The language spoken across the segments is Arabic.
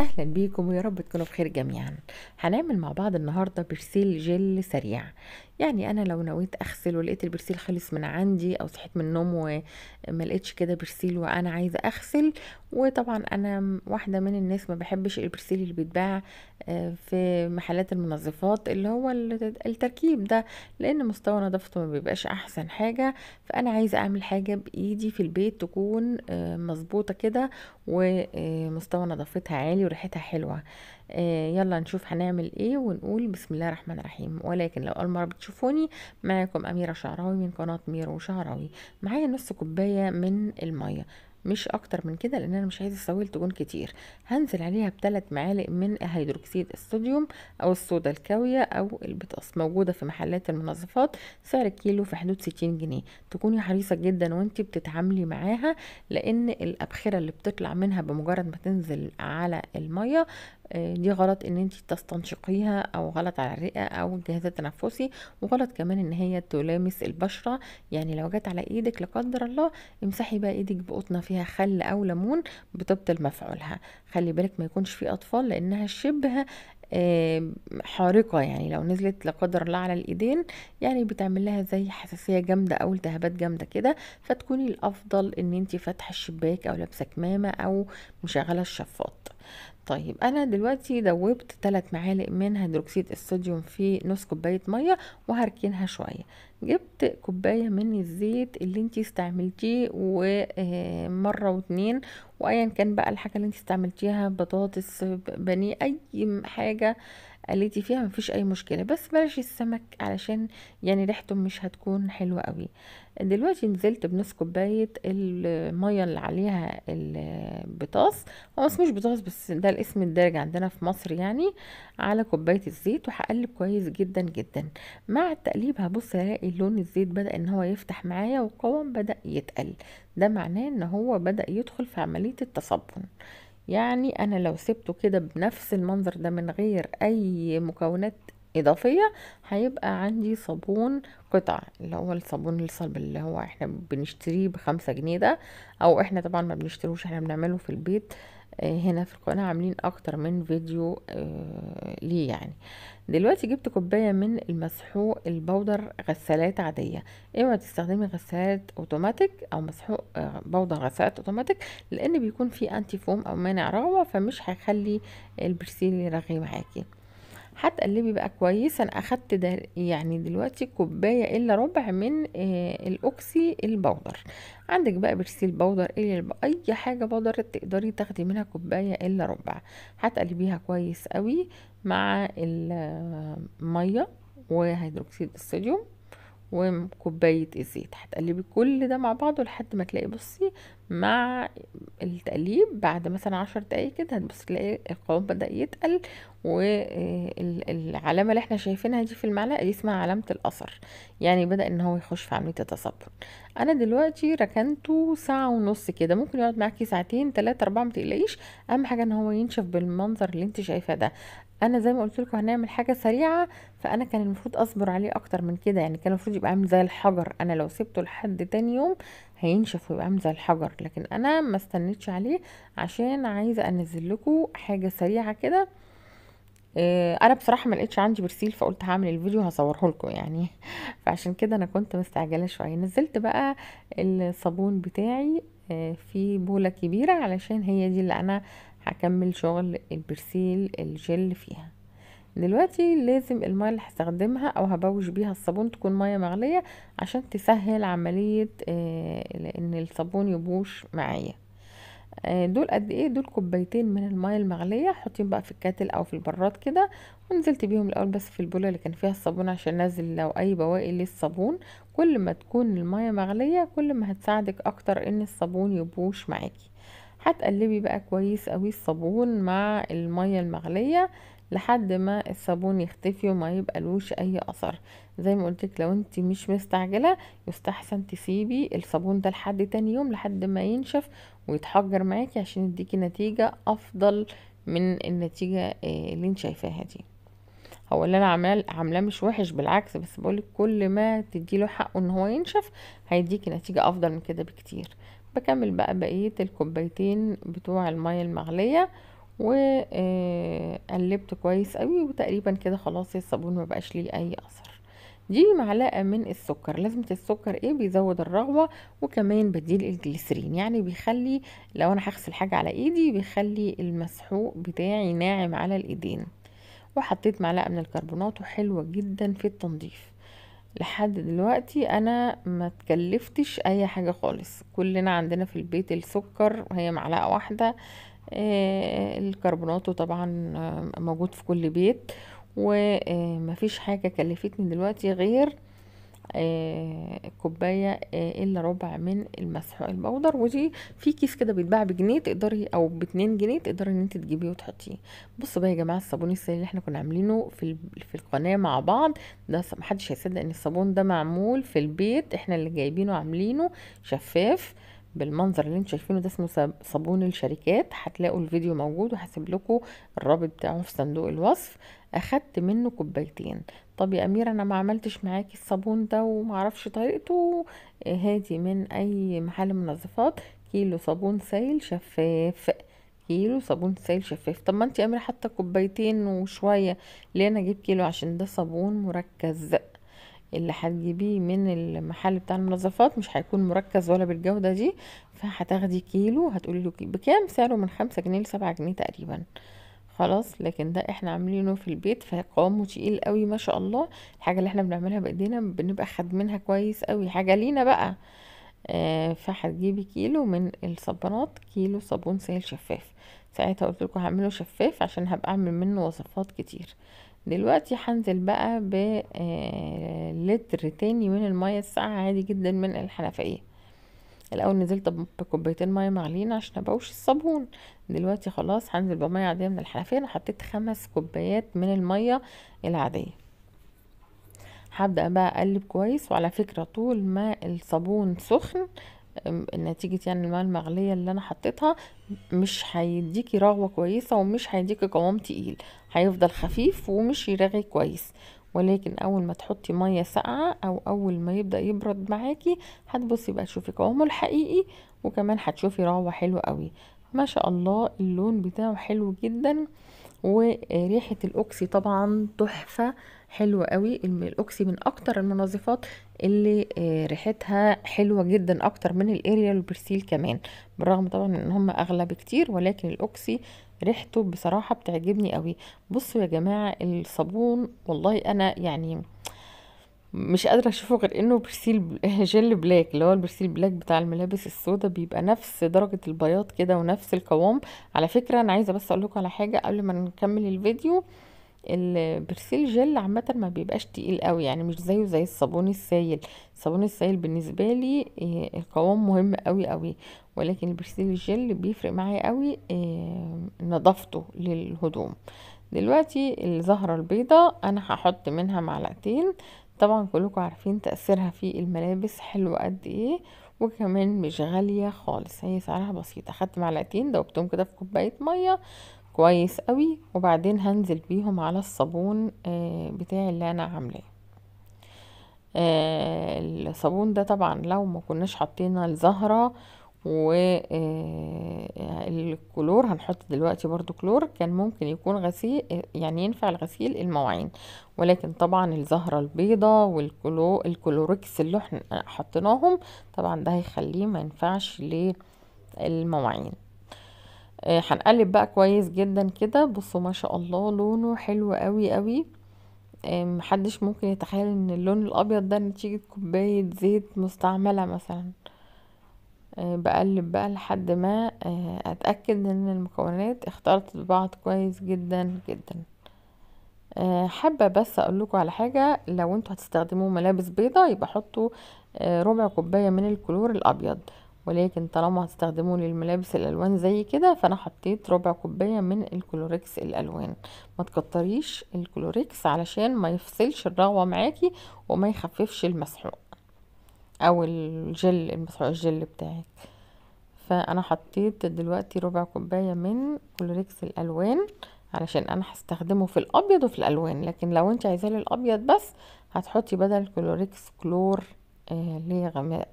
اهلا بيكم ويا رب تكونوا بخير جميعا هنعمل مع بعض النهارده برسيل جل سريع يعني انا لو نويت اغسل ولقيت البرسيل خلص من عندي او صحيت من النوم وما لقيتش كده برسيل وانا عايزه اغسل وطبعا انا واحده من الناس ما بحبش البرسيل اللي بيتباع آه، في محلات المنظفات اللي هو التركيب ده لان مستوى نظافته ما بيبقاش احسن حاجه فانا عايزه اعمل حاجه بايدي في البيت تكون آه، مظبوطه كده ومستوى نظافتها عالي وريحتها حلوه آه، يلا نشوف هنعمل ايه ونقول بسم الله الرحمن الرحيم ولكن لو اول مره بتشوفوني معاكم اميره شعراوي من قناه ميرو شعراوي معايا نص كوبايه من الميه مش اكتر من كده لان انا مش عايزه السوائل تكون كتير هنزل عليها بثلاث معالق من هيدروكسيد الصوديوم او الصودا الكاويه او البطاس موجوده في محلات المنظفات سعر الكيلو في حدود 60 جنيه تكوني حريصه جدا وانت بتتعاملي معاها لان الابخره اللي بتطلع منها بمجرد ما تنزل على الميه آه، دي غلط ان انت تستنشقيها او غلط على الرئه او الجهاز التنفسي وغلط كمان ان هي تلامس البشره يعني لو جت على ايدك لا قدر الله امسحي بقى ايدك بقطنه فيها خل او ليمون بتبطل مفعولها خلي بالك ما يكونش في اطفال لانها شبه آه، حارقة يعني لو نزلت لا قدر الله على الإيدين يعني بتعمل لها زي حساسية جامدة أو التهابات جامدة كده فتكوني الأفضل إن أنت فاتحة الشباك أو لابسة كمامة أو مشغلة الشفاط طيب انا دلوقتي دوبت 3 معالق من هيدروكسيد الصوديوم في نص كوبايه ميه وهركنها شويه جبت كوبايه من الزيت اللي انتي استعملتيه ومره آه، واتنين وايا كان بقى الحاجه اللي انتي استعملتيها بطاطس بني اي حاجه قليتي فيها مفيش اي مشكله بس بلاش السمك علشان يعني ريحته مش هتكون حلوه قوي دلوقتي نزلت بنص كوبايه الميه اللي عليها البطاس هو مش بطاس بس ده الاسم الدارج عندنا في مصر يعني على كوبايه الزيت وهقلب كويس جدا جدا مع التقليب هبص الاقي لون الزيت بدا ان هو يفتح معايا والقوام بدا يتقل ده معناه ان هو بدا يدخل في عمليه التصبن يعني انا لو سبته كده بنفس المنظر ده من غير اي مكونات اضافيه هيبقى عندي صابون قطع اللي هو الصابون الصلب اللي هو احنا بنشتريه بخمسة جنيه ده او احنا طبعا ما بنشتروش احنا بنعمله في البيت آه، هنا في القناة عاملين اكتر من فيديو آه، ليه يعني دلوقتي جبت كوباية من المسحوق البودر غسالات عادية اوعى تستخدمي غسالات اوتوماتيك او مسحوق آه، بودر غسالات اوتوماتيك لان بيكون فيه انتي فوم او مانع رغوة فمش هيخلي البرسيل يرغي معاكي هتقلبي بقى كويس انا اخدت ده يعني دلوقتي كوبايه الا ربع من آه الاوكسي البودر عندك بقى برسيل بودر اي حاجه بودر تقدري تاخدي منها كوبايه الا ربع هتقلبيها كويس قوي مع الميه آه، وهيدروكسيد الصوديوم وكوبايه الزيت هتقلبي كل ده مع بعضه لحد ما تلاقي بصي مع التقليب بعد مثلا عشر دقايق كده هتبصي تلاقي القوام بدا يتقل والعلامه اللي احنا شايفينها دي في المعلقه دي اسمها علامه الاثر يعني بدا ان هو يخش في عمليه التصبر انا دلوقتي ركنته ساعه ونص كده ممكن يقعد معاكي ساعتين ثلاثة اربعة متقلقيش اهم حاجه ان هو ينشف بالمنظر اللي انت شايفاه ده انا زي ما قلت لكم هنعمل حاجه سريعه فانا كان المفروض اصبر عليه اكتر من كده يعني كان المفروض يبقى عامل زي الحجر انا لو سبته لحد تاني يوم هينشف ويبقى عامل زي الحجر لكن انا ما استنيتش عليه عشان عايزه انزل لكم حاجه سريعه كده آه، انا بصراحه ما لقيتش عندي برسيل فقلت هعمل الفيديو هصوره لكم يعني فعشان كده انا كنت مستعجله شويه نزلت بقى الصابون بتاعي آه، في بوله كبيره علشان هي دي اللي انا هكمل شغل البرسيل الجل فيها دلوقتي لازم المية اللي هستخدمها او هبوش بيها الصابون تكون مية مغلية عشان تسهل عملية آه، ان الصابون يبوش معايا آه، دول قد ايه دول كوبايتين من المية المغلية حطيهم بقى في الكاتل او في البراد كده ونزلت بيهم الاول بس في البولة اللي كان فيها الصابون عشان نزل لو اي بواقي للصابون كل ما تكون المية مغلية كل ما هتساعدك اكتر ان الصابون يبوش معاكي هتقلبي بقى كويس قوي الصابون مع المية المغلية لحد ما الصابون يختفي وما يبقالوش اي اثر زي ما قلتك لو انت مش مستعجلة يستحسن تسيبي الصابون ده لحد تاني يوم لحد ما ينشف ويتحجر معاكي عشان يديكي نتيجة افضل من النتيجة آه، اللي انت شايفاها دي هو اللي انا عاملاه عاملاه مش وحش بالعكس بس بقولك كل ما تديله حقه ان هو ينشف هيديكي نتيجة افضل من كده بكتير بكمل بقى بقية الكوبايتين بتوع المية المغلية وقلبت آه، كويس قوي وتقريبا كده خلاص الصابون ما بقاش ليه اي اثر دي معلقه من السكر لازمه السكر ايه بيزود الرغوه وكمان بديل الجليسرين يعني بيخلي لو انا هغسل حاجه على ايدي بيخلي المسحوق بتاعي ناعم على الايدين وحطيت معلقه من الكربونات وحلوه جدا في التنظيف لحد دلوقتي انا ما تكلفتش اي حاجه خالص كلنا عندنا في البيت السكر هي معلقه واحده آه، الكربوناتو طبعا آه، موجود في كل بيت ومفيش آه، حاجه كلفتني دلوقتي غير آه، كوبايه آه، الا ربع من المسحوق البودر ودي في كيس كده بيتباع بجنيه تقدري او باتنين جنيه تقدري ان انت تجيبيه وتحطيه بصوا بقى يا جماعه الصابون السائل اللي احنا كنا عاملينه في في القناه مع بعض ده محدش هيصدق ان الصابون ده معمول في البيت احنا اللي جايبينه عاملينه شفاف بالمنظر اللي انتوا شايفينه ده اسمه صابون الشركات هتلاقوا الفيديو موجود وهسيب لكم الرابط بتاعه في صندوق الوصف اخدت منه كوبايتين طب يا اميره انا ما عملتش معاكي الصابون ده ومعرفش طريقته هادي من اي محل منظفات كيلو صابون سائل شفاف كيلو صابون سائل شفاف طب ما انت يا اميره حتى كوبايتين وشويه ليه انا اجيب كيلو عشان ده صابون مركز اللي هتجيبيه من المحل بتاع المنظفات مش هيكون مركز ولا بالجوده دي فهتاخدي كيلو هتقولي له بكام سعره من خمسة جنيه لسبعة جنيه تقريبا خلاص لكن ده احنا عاملينه في البيت فقوامه تقيل قوي ما شاء الله الحاجه اللي احنا بنعملها بايدينا بنبقى خادمينها كويس قوي حاجه لينا بقى آه فهتجيبي كيلو من الصبانات كيلو صابون سائل شفاف ساعتها قلت لكم هعمله شفاف عشان هبقى اعمل منه وصفات كتير دلوقتي هنزل بقى بلتر آه، تاني من المية الساقعة عادي جدا من الحنفية الاول نزلت بكوبايتين ميه مغليين عشان ابوش الصابون دلوقتي خلاص هنزل بميه عاديه من الحنفيه انا حطيت خمس كوبايات من الميه العاديه هبدا بقى اقلب كويس وعلى فكره طول ما الصابون سخن نتيجة يعني الماء المغلية اللي انا حطيتها مش هيديكي رغوة كويسة ومش هيديكي قوام تقيل هيفضل خفيف ومش يرغي كويس ولكن اول ما تحطي ميه ساقعه او اول ما يبدا يبرد معاكي هتبصي بقى تشوفي قوامه الحقيقي وكمان هتشوفي روعه حلوه قوي ما شاء الله اللون بتاعه حلو جدا وريحه الاوكسي طبعا تحفه حلو قوي الاوكسي من اكتر المنظفات اللي آه، ريحتها حلوه جدا اكتر من الاريال والبرسيل كمان بالرغم طبعا ان هم اغلى بكتير ولكن الاوكسي ريحته بصراحه بتعجبني قوي بصوا يا جماعه الصابون والله انا يعني مش قادره اشوفه غير انه برسيل جل بلاك اللي هو البرسيل بلاك بتاع الملابس السوداء بيبقى نفس درجه البياض كده ونفس القوام على فكره انا عايزه بس اقول لكم على حاجه قبل ما نكمل الفيديو البرسيل جل عامه ما بيبقاش تقيل قوي يعني مش زيه زي الصابون السائل الصابون السائل بالنسبه لي آه، القوام مهم قوي قوي ولكن البرسيل الجل بيفرق معايا قوي آه، نظافته للهدوم دلوقتي الزهره البيضاء انا هحط منها معلقتين طبعا كلكم عارفين تاثيرها في الملابس حلو قد ايه وكمان مش غاليه خالص هي سعرها بسيط اخدت معلقتين دوبتهم كده في كوبايه ميه كويس قوي وبعدين هنزل بيهم على الصابون آه، بتاع اللي انا عاملاه آه، الصابون ده طبعا لو ما كناش حطينا الزهرة والكلور آه، هنحط دلوقتي برضو كلور كان ممكن يكون غسيل يعني ينفع الغسيل المواعين ولكن طبعا الزهرة البيضة والكلوركس اللي احنا حطيناهم طبعا ده هيخليه ما ينفعش للمواعين آه، هنقلب بقى كويس جدا كده بصوا ما شاء الله لونه حلو قوي قوي محدش ممكن يتخيل ان اللون الابيض ده نتيجة كوباية زيت مستعملة مثلا آه، بقلب بقى لحد ما آه، اتأكد ان المكونات اخترت ببعض كويس جدا جدا حابة بس اقول لكم على حاجة لو انتوا هتستخدموا ملابس بيضة يبقى حطوا ربع كوباية من الكلور الابيض ولكن طالما هتستخدموا للملابس الالوان زي كده فانا حطيت ربع كوبايه من الكلوريكس الالوان ما تكتريش الكلوريكس علشان ما يفصلش الرغوه معاكي وما يخففش المسحوق او الجل المسحوق الجل بتاعك فانا حطيت دلوقتي ربع كوبايه من كلوريكس الالوان علشان انا هستخدمه في الابيض وفي الالوان لكن لو انت عايزاه للابيض بس هتحطي بدل كلوريكس كلور آه،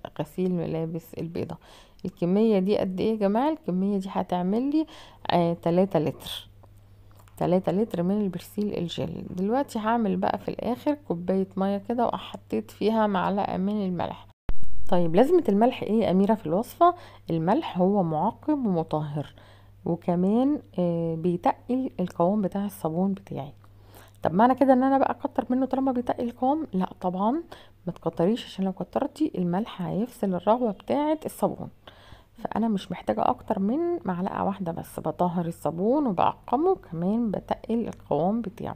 لغسيل ملابس البيضة الكمية دي قد ايه يا جماعة الكمية دي هتعمل لي آه، تلاتة لتر تلاتة لتر من البرسيل الجل دلوقتي هعمل بقى في الاخر كوباية مية كده وحطيت فيها معلقة من الملح طيب لازمة الملح ايه يا اميرة في الوصفة الملح هو معقم ومطهر وكمان آه، بيتقل القوام بتاع الصابون بتاعي طب معنى كده ان انا بقى اكتر منه طالما بيتقل القوام لا طبعا ما تكتريش عشان لو كترتي الملح هيفصل الرغوه بتاعه الصابون فانا مش محتاجه اكتر من معلقه واحده بس بطهر الصابون وبعقمه كمان بتقل القوام بتاعه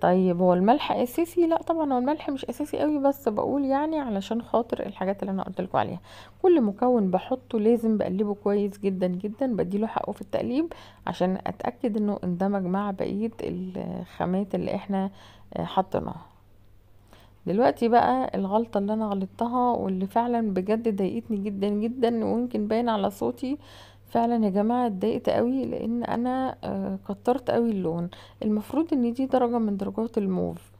طيب هو الملح اساسي لا طبعا هو الملح مش اساسي قوي بس بقول يعني علشان خاطر الحاجات اللي انا قلت لكم عليها كل مكون بحطه لازم بقلبه كويس جدا جدا بديله حقه في التقليب عشان اتاكد انه اندمج مع بقيه الخامات اللي احنا حطيناها دلوقتي بقى الغلطة اللي انا غلطتها واللي فعلا بجد ضايقتني جدا جدا ويمكن باين على صوتي فعلا يا جماعة اتضايقت قوي لان انا آه، كترت قوي اللون المفروض ان دي درجة من درجات الموف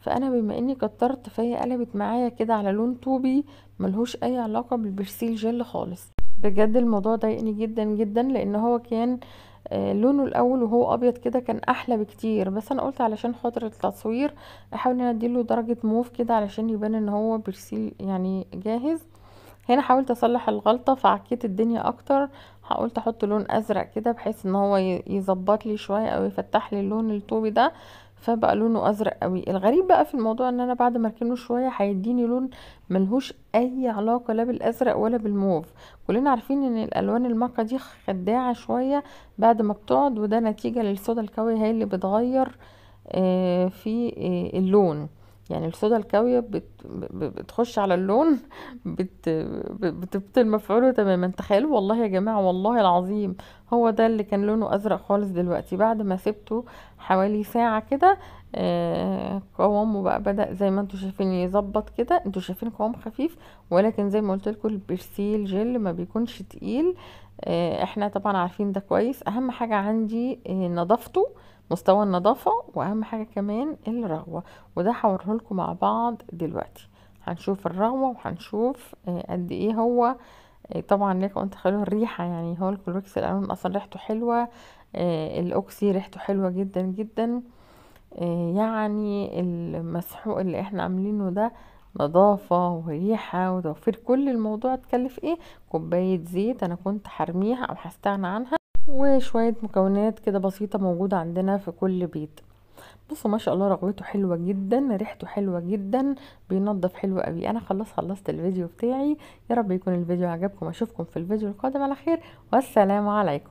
فانا بما اني كترت فهي قلبت معايا كده على لون طوبي ملهوش اي علاقة بالبرسيل جل خالص بجد الموضوع ضايقني جدا جدا لان هو كان آه، لونه الاول وهو ابيض كده كان احلى بكتير بس انا قلت علشان خاطر التصوير احاول ان اديله درجه موف كده علشان يبان ان هو برسيل يعني جاهز هنا حاولت اصلح الغلطه فعكيت الدنيا اكتر حاولت احط لون ازرق كده بحيث ان هو يظبط لي شويه او يفتح لي اللون الطوبي ده فبقى لونه ازرق قوي الغريب بقى في الموضوع ان انا بعد ما اركنه شويه هيديني لون ملهوش اي علاقه لا بالازرق ولا بالموف كلنا عارفين ان الالوان الماقه دي خداعه شويه بعد ما بتقعد وده نتيجه للصودا الكوي هي اللي بتغير آه، في آه، اللون يعني الصودا الكاوية بت... بتخش على اللون بت... بتبطل مفعوله تماما تخيلوا والله يا جماعة والله العظيم هو ده اللي كان لونه أزرق خالص دلوقتي بعد ما سبته حوالي ساعة كده آه، قوامه بقى بدأ زي ما انتوا شايفين يظبط كده انتوا شايفين قوام خفيف ولكن زي ما قلت لكم البرسيل جل ما بيكونش تقيل آه، احنا طبعا عارفين ده كويس اهم حاجة عندي آه، نظافته مستوى النظافة واهم حاجة كمان الرغوة وده هوريه لكم مع بعض دلوقتي هنشوف الرغوة وهنشوف آه، قد ايه هو طبعا ليك انت خلوه الريحة يعني هو الكلوكس الالون اصلا ريحته حلوة الاوكسي ريحته حلوة جدا جدا يعني المسحوق اللي احنا عاملينه ده نظافة وريحة وتوفير كل الموضوع تكلف ايه كوباية زيت انا كنت حرميها او هستغنى عنها وشوية مكونات كده بسيطة موجودة عندنا في كل بيت بصوا ما شاء الله رغوته حلوه جدا ريحته حلوه جدا بينضف حلو قوي انا خلاص خلصت الفيديو بتاعي يا رب يكون الفيديو عجبكم اشوفكم في الفيديو القادم على خير والسلام عليكم